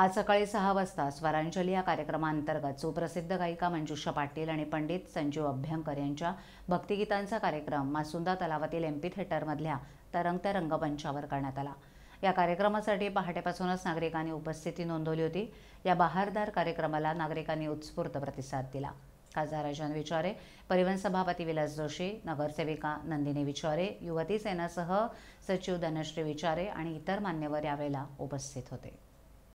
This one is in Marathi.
आज सकाळी सहा वाजता स्वरांजली या कार्यक्रमाअंतर्गत सुप्रसिद्ध गायिका मंजुषा पाटील आणि पंडित संजीव अभ्यंकर यांच्या भक्तिगीतांचा कार्यक्रम मासुंदा तलावातील एम पी थिएटरमधल्या तरंगत्या रंगमंचावर करण्यात आला या कार्यक्रमासाठी पहाटेपासूनच नागरिकांनी उपस्थिती नोंदवली होती या बहारदार कार्यक्रमाला नागरिकांनी उत्स्फूर्त प्रतिसाद दिला खासदार विचारे परिवहन सभापती विलास जोशी नगरसेविका नंदिनी विचारे युवती सेनासह सचिव धनश्री विचारे आणि इतर मान्यवर यावेळेला उपस्थित होते